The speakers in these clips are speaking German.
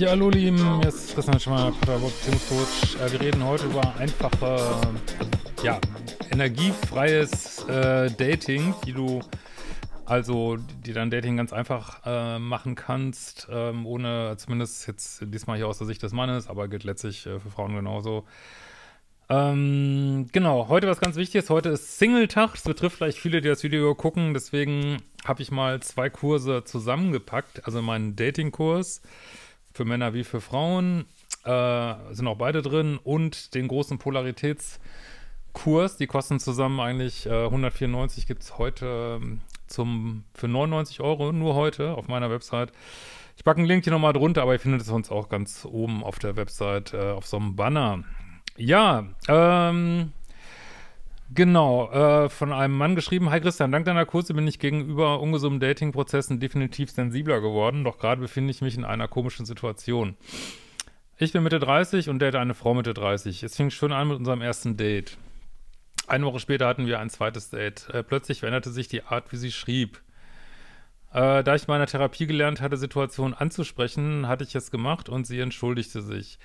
Ja, hallo Lieben, hier ist Christian Schmeier, Beziehungscoach. Äh, wir reden heute über einfache, ja, energiefreies äh, Dating, die du also, die dann Dating ganz einfach äh, machen kannst, ähm, ohne zumindest jetzt diesmal hier aus der Sicht des Mannes, aber gilt letztlich äh, für Frauen genauso. Ähm, genau, heute was ganz Wichtiges. Heute ist Singletag, Das betrifft vielleicht viele, die das Video gucken. Deswegen habe ich mal zwei Kurse zusammengepackt. Also meinen Dating-Kurs für Männer wie für Frauen. Äh, sind auch beide drin und den großen Polaritätskurs. Die kosten zusammen eigentlich äh, 194, gibt es heute ähm, zum, für 99 Euro, nur heute auf meiner Website. Ich packe einen Link hier nochmal drunter, aber ihr findet es sonst auch ganz oben auf der Website äh, auf so einem Banner. Ja, ähm, Genau, äh, von einem Mann geschrieben. Hi Christian, dank deiner Kurse bin ich gegenüber ungesunden Dating-Prozessen definitiv sensibler geworden, doch gerade befinde ich mich in einer komischen Situation. Ich bin Mitte 30 und date eine Frau Mitte 30. Es fing schön an mit unserem ersten Date. Eine Woche später hatten wir ein zweites Date. Äh, plötzlich veränderte sich die Art, wie sie schrieb. Äh, da ich meiner Therapie gelernt hatte, Situationen anzusprechen, hatte ich es gemacht und sie entschuldigte sich.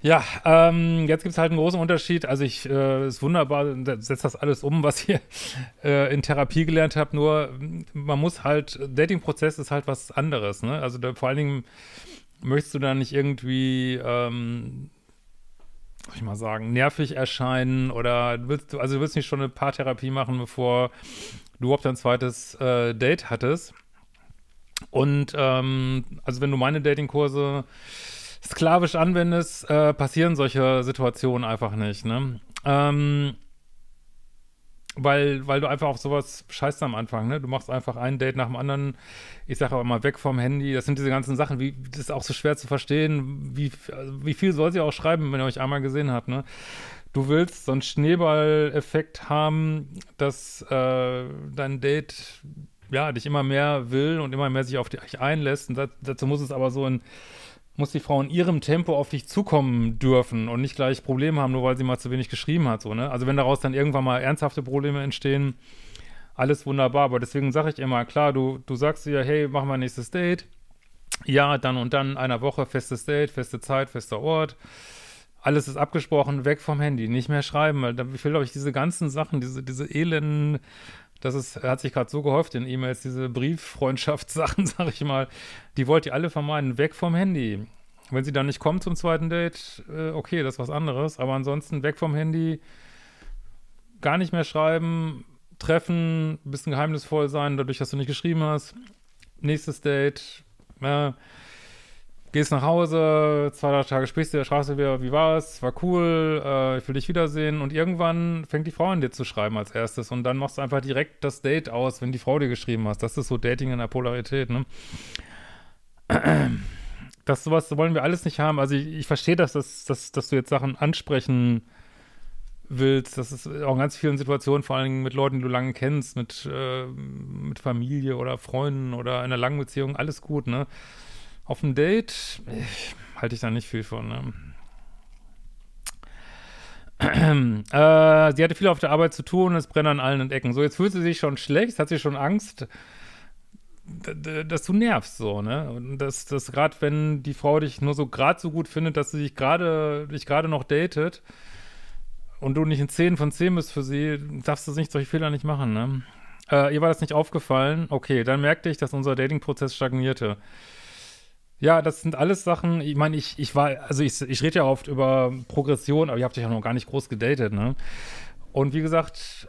Ja, ähm, jetzt gibt es halt einen großen Unterschied. Also ich, äh, ist wunderbar, setzt das alles um, was ihr äh, in Therapie gelernt habt. Nur man muss halt, Dating-Prozess ist halt was anderes. Ne? Also da, vor allen Dingen möchtest du da nicht irgendwie, ähm, soll ich mal sagen, nervig erscheinen oder willst du, also du willst nicht schon eine Paartherapie machen, bevor du überhaupt dein zweites äh, Date hattest. Und ähm, also wenn du meine Datingkurse kurse sklavisch anwendest, äh, passieren solche Situationen einfach nicht, ne? Ähm, weil, weil du einfach auf sowas scheißt am Anfang, ne? Du machst einfach ein Date nach dem anderen, ich sage auch immer weg vom Handy. Das sind diese ganzen Sachen, wie, das ist auch so schwer zu verstehen, wie, also, wie viel soll sie auch schreiben, wenn ihr euch einmal gesehen habt, ne? Du willst so einen Schneeball-Effekt haben, dass äh, dein Date ja dich immer mehr will und immer mehr sich auf dich einlässt. Und das, dazu muss es aber so in muss die Frau in ihrem Tempo auf dich zukommen dürfen und nicht gleich Probleme haben, nur weil sie mal zu wenig geschrieben hat. So, ne? Also wenn daraus dann irgendwann mal ernsthafte Probleme entstehen, alles wunderbar. Aber deswegen sage ich immer, klar, du, du sagst dir, hey, machen wir ein nächstes Date. Ja, dann und dann in einer Woche, festes Date, feste Zeit, fester Ort. Alles ist abgesprochen, weg vom Handy, nicht mehr schreiben. Weil da will ich, diese ganzen Sachen, diese, diese elenden das ist, hat sich gerade so gehäuft in E-Mails, diese Brieffreundschaftssachen, sag ich mal. Die wollt ihr alle vermeiden, weg vom Handy. Wenn sie dann nicht kommt zum zweiten Date, äh, okay, das ist was anderes. Aber ansonsten weg vom Handy, gar nicht mehr schreiben, treffen, ein bisschen geheimnisvoll sein, dadurch, dass du nicht geschrieben hast. Nächstes Date, äh, gehst nach Hause, zwei, drei Tage sprichst du der Straße wieder, wie war es, war cool, äh, ich will dich wiedersehen. Und irgendwann fängt die Frau an dir zu schreiben als erstes und dann machst du einfach direkt das Date aus, wenn die Frau dir geschrieben hat. Das ist so Dating in der Polarität, ne? Das sowas wollen wir alles nicht haben. Also ich, ich verstehe das, dass, dass, dass du jetzt Sachen ansprechen willst. Das ist auch in ganz vielen Situationen, vor allem mit Leuten, die du lange kennst, mit, äh, mit Familie oder Freunden oder in einer langen Beziehung, alles gut, ne? Auf dem Date halte ich da nicht viel von. Ne? äh, sie hatte viel auf der Arbeit zu tun, es brennt an allen Ecken. So, jetzt fühlt sie sich schon schlecht, hat sie schon Angst, dass du nervst, so, ne? Und dass, dass gerade, wenn die Frau dich nur so gerade so gut findet, dass sie dich gerade, dich gerade noch datet und du nicht in 10 von 10 bist für sie, darfst du nicht solche Fehler nicht machen, ne? Äh, ihr war das nicht aufgefallen? Okay, dann merkte ich, dass unser Dating-Prozess stagnierte. Ja, das sind alles Sachen, ich meine, ich, ich war, also ich, ich rede ja oft über Progression, aber ihr habt euch ja noch gar nicht groß gedatet, ne? Und wie gesagt,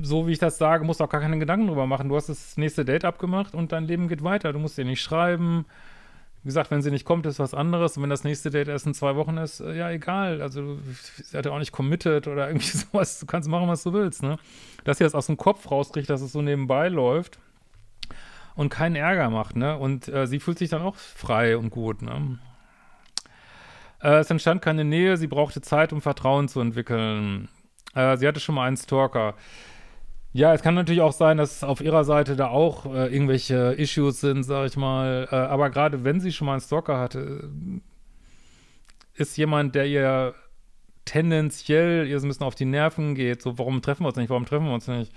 so wie ich das sage, musst du auch gar keine Gedanken drüber machen. Du hast das nächste Date abgemacht und dein Leben geht weiter. Du musst ihr nicht schreiben. Wie gesagt, wenn sie nicht kommt, ist was anderes. Und wenn das nächste Date erst in zwei Wochen ist, äh, ja, egal. Also, sie hat ja auch nicht committed oder irgendwie sowas. Du kannst machen, was du willst, ne? Dass sie das aus dem Kopf rauskriegt, dass es so nebenbei läuft und keinen Ärger macht, ne? Und äh, sie fühlt sich dann auch frei und gut, ne? Äh, es entstand keine Nähe, sie brauchte Zeit, um Vertrauen zu entwickeln. Äh, sie hatte schon mal einen Stalker. Ja, es kann natürlich auch sein, dass auf ihrer Seite da auch äh, irgendwelche Issues sind, sag ich mal. Äh, aber gerade wenn sie schon mal einen Stalker hatte, ist jemand, der ihr tendenziell ihr so ein bisschen auf die Nerven geht, so warum treffen wir uns nicht, warum treffen wir uns nicht?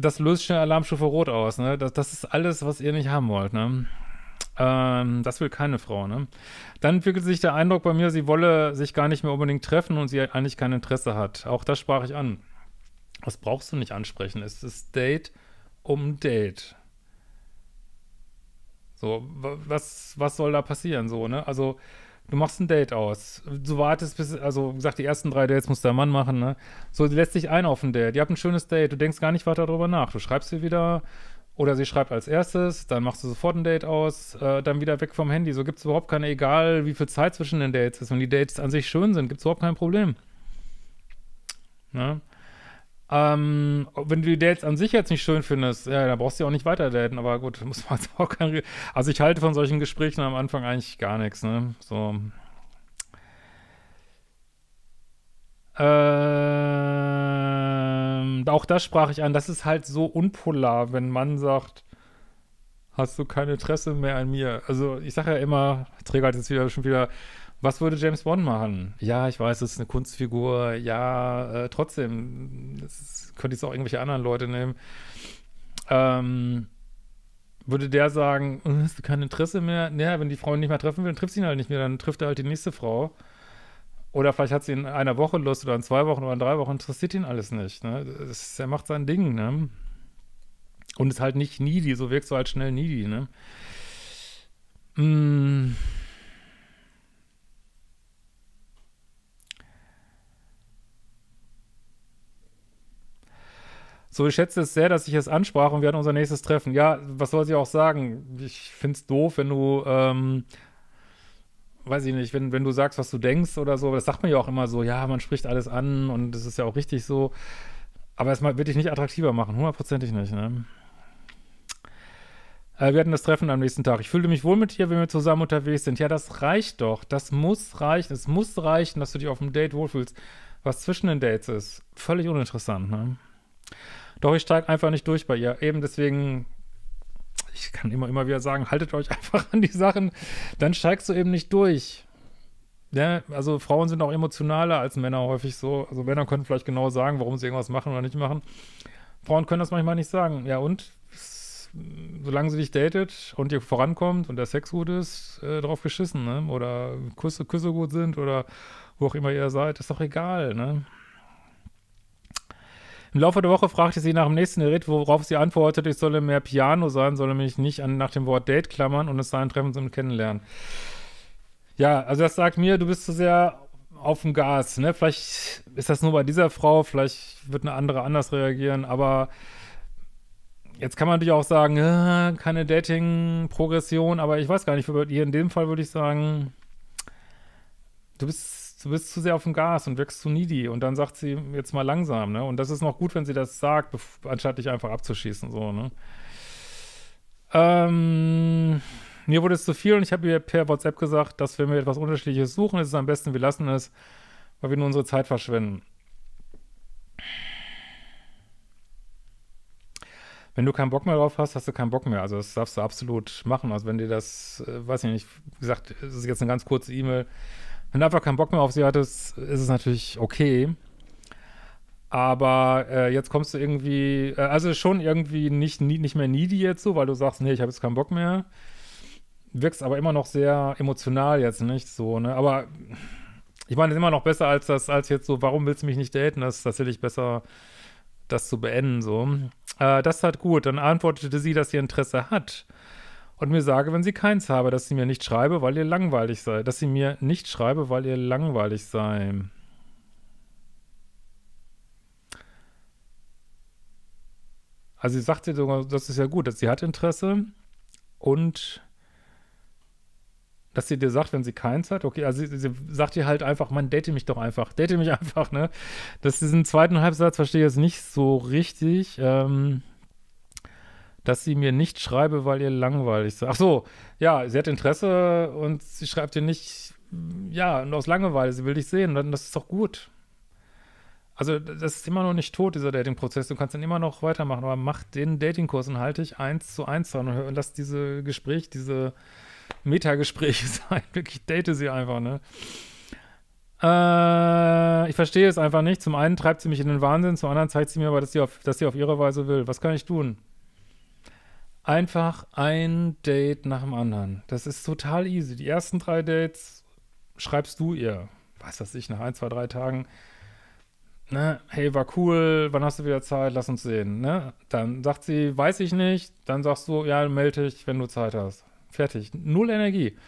das löst schon Alarmstufe Rot aus, ne? Das, das ist alles, was ihr nicht haben wollt, ne? Ähm, das will keine Frau, ne? Dann entwickelt sich der Eindruck bei mir, sie wolle sich gar nicht mehr unbedingt treffen und sie eigentlich kein Interesse hat. Auch das sprach ich an. Das brauchst du nicht ansprechen. Es ist Date um Date. So, was, was soll da passieren, so, ne? Also, Du machst ein Date aus. Du wartest bis, also wie gesagt, die ersten drei Dates muss der Mann machen, ne? So, sie lässt dich ein auf ein Date. Ihr habt ein schönes Date, du denkst gar nicht weiter darüber nach. Du schreibst ihr wieder oder sie schreibt als erstes, dann machst du sofort ein Date aus, äh, dann wieder weg vom Handy. So gibt es überhaupt keine, egal wie viel Zeit zwischen den Dates ist. Wenn die Dates an sich schön sind, gibt es überhaupt kein Problem. Ne? Ähm, wenn du die Dates an sich jetzt nicht schön findest, ja, dann brauchst du ja auch nicht weiter daten, aber gut, muss man jetzt auch keine. Also ich halte von solchen Gesprächen am Anfang eigentlich gar nichts, ne? So. Ähm, auch das sprach ich an, das ist halt so unpolar, wenn Mann sagt, hast du kein Interesse mehr an mir. Also ich sage ja immer, Träger hat jetzt wieder schon wieder was würde James Bond machen? Ja, ich weiß, es ist eine Kunstfigur. Ja, äh, trotzdem, das könnte ich es auch irgendwelche anderen Leute nehmen. Ähm, würde der sagen, äh, hast du kein Interesse mehr? Naja, wenn die Frau ihn nicht mehr treffen will, dann trifft sie ihn halt nicht mehr, dann trifft er halt die nächste Frau. Oder vielleicht hat sie in einer Woche Lust oder in zwei Wochen oder in drei Wochen, interessiert ihn alles nicht. Ne? Das, er macht sein Ding, ne? Und ist halt nicht needy, so wirkst du halt schnell needy, ne? Mmh. So, ich schätze es sehr, dass ich es ansprach und wir hatten unser nächstes Treffen. Ja, was soll sie auch sagen? Ich finde es doof, wenn du, ähm, weiß ich nicht, wenn, wenn du sagst, was du denkst oder so. Das sagt man ja auch immer so, ja, man spricht alles an und das ist ja auch richtig so. Aber es wird dich nicht attraktiver machen, hundertprozentig nicht, ne? Äh, wir hatten das Treffen am nächsten Tag. Ich fühlte mich wohl mit dir, wenn wir zusammen unterwegs sind. Ja, das reicht doch. Das muss reichen. Es muss reichen, dass du dich auf dem Date wohlfühlst. Was zwischen den Dates ist, völlig uninteressant, ne? Doch ich steige einfach nicht durch bei ihr. Eben deswegen, ich kann immer, immer wieder sagen, haltet euch einfach an die Sachen, dann steigst du eben nicht durch. Ja, also Frauen sind auch emotionaler als Männer häufig so. Also Männer können vielleicht genau sagen, warum sie irgendwas machen oder nicht machen. Frauen können das manchmal nicht sagen. Ja, und solange sie dich datet und ihr vorankommt und der Sex gut ist, äh, drauf geschissen, ne? Oder Küsse, Küsse gut sind oder wo auch immer ihr seid, ist doch egal, ne? Im Laufe der Woche fragte sie nach dem nächsten Date, worauf sie antwortete, ich solle mehr Piano sein, solle mich nicht an, nach dem Wort Date klammern und es sei ein Treffen zum Kennenlernen. Ja, also das sagt mir, du bist zu so sehr auf dem Gas, ne? Vielleicht ist das nur bei dieser Frau, vielleicht wird eine andere anders reagieren, aber jetzt kann man natürlich auch sagen, äh, keine Dating-Progression, aber ich weiß gar nicht, ihr in dem Fall würde ich sagen, du bist du bist zu sehr auf dem Gas und wirkst zu needy. Und dann sagt sie jetzt mal langsam, ne? Und das ist noch gut, wenn sie das sagt, anstatt dich einfach abzuschießen, so, ne? Ähm, mir wurde es zu viel und ich habe ihr per WhatsApp gesagt, dass wenn wir etwas Unterschiedliches suchen, ist es am besten, wir lassen es, weil wir nur unsere Zeit verschwenden. Wenn du keinen Bock mehr drauf hast, hast du keinen Bock mehr. Also das darfst du absolut machen. Also wenn dir das, äh, weiß ich nicht, wie gesagt, es ist jetzt eine ganz kurze E-Mail, wenn du einfach keinen Bock mehr auf sie hattest, ist es natürlich okay. Aber äh, jetzt kommst du irgendwie, äh, also schon irgendwie nicht, nie, nicht mehr needy jetzt so, weil du sagst, nee, ich habe jetzt keinen Bock mehr. Wirkst aber immer noch sehr emotional jetzt, nicht so, ne? Aber ich meine, ist immer noch besser als das, als jetzt so, warum willst du mich nicht daten? Das ist tatsächlich besser, das zu beenden, so. Äh, das ist halt gut. Dann antwortete sie, dass sie Interesse hat und mir sage, wenn sie keins habe, dass sie mir nicht schreibe, weil ihr langweilig sei. Dass sie mir nicht schreibe, weil ihr langweilig sei. Also sie sagt ja sogar, das ist ja gut, dass sie hat Interesse und dass sie dir sagt, wenn sie keins hat, okay, also sie, sie sagt dir halt einfach, man, date mich doch einfach, date mich einfach, ne? Das diesen zweiten Halbsatz verstehe ich jetzt nicht so richtig. Ähm, dass sie mir nicht schreibe, weil ihr langweilig seid. Ach so, ja, sie hat Interesse und sie schreibt dir nicht, ja, nur aus Langeweile, sie will dich sehen, dann das ist doch gut. Also das ist immer noch nicht tot, dieser Dating-Prozess. Du kannst dann immer noch weitermachen, aber mach den Dating-Kurs und halte dich eins zu eins an und lass diese Gespräche, diese Metagespräche sein. Wirklich date sie einfach, ne? Äh, ich verstehe es einfach nicht. Zum einen treibt sie mich in den Wahnsinn, zum anderen zeigt sie mir aber, dass sie auf, dass sie auf ihre Weise will. Was kann ich tun? Einfach ein Date nach dem anderen. Das ist total easy. Die ersten drei Dates schreibst du ihr, was weiß ich, nach ein, zwei, drei Tagen, ne, hey, war cool, wann hast du wieder Zeit, lass uns sehen, ne? Dann sagt sie, weiß ich nicht, dann sagst du, ja, melde dich, wenn du Zeit hast. Fertig. Null Energie.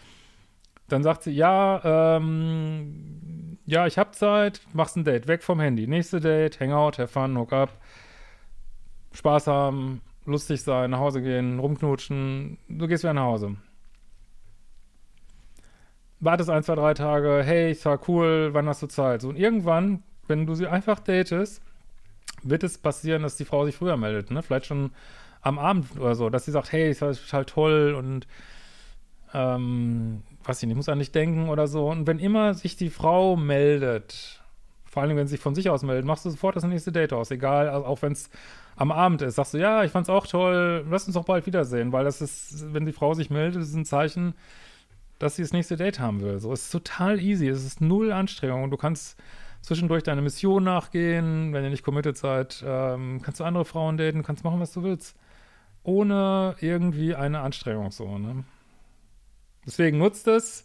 Dann sagt sie, ja, ähm, ja, ich habe Zeit, machst ein Date, weg vom Handy. Nächste Date, Hangout, have fun, hook up, Spaß haben, lustig sein, nach Hause gehen, rumknutschen. Du gehst wieder nach Hause. Wartest ein, zwei, drei Tage. Hey, ich war cool, wann hast du Zeit? So, und irgendwann, wenn du sie einfach datest, wird es passieren, dass die Frau sich früher meldet. Ne? Vielleicht schon am Abend oder so, dass sie sagt: Hey, ich war total toll und ähm, weiß ich nicht, muss an dich denken oder so. Und wenn immer sich die Frau meldet, vor allem, wenn sie sich von sich aus melden, machst du sofort das nächste Date aus. Egal, auch wenn es am Abend ist. Sagst du, ja, ich fand's auch toll, lass uns doch bald wiedersehen. Weil das ist, wenn die Frau sich meldet, ist ein Zeichen, dass sie das nächste Date haben will. So, es ist total easy. Es ist null Anstrengung. Du kannst zwischendurch deine Mission nachgehen. Wenn ihr nicht committed seid, ähm, kannst du andere Frauen daten, kannst machen, was du willst. Ohne irgendwie eine Anstrengung so, ne? Deswegen nutzt es.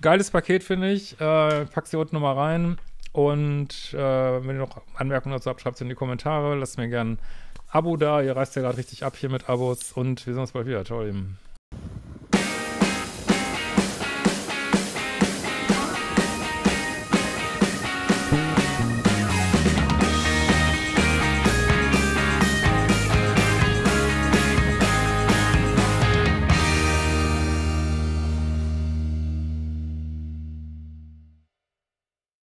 Geiles Paket, finde ich. Äh, pack's hier unten nochmal rein. Und äh, wenn ihr noch Anmerkungen dazu habt, schreibt es in die Kommentare. Lasst mir gerne ein Abo da. Ihr reißt ja gerade richtig ab hier mit Abos. Und wir sehen uns bald wieder. Ciao, eben.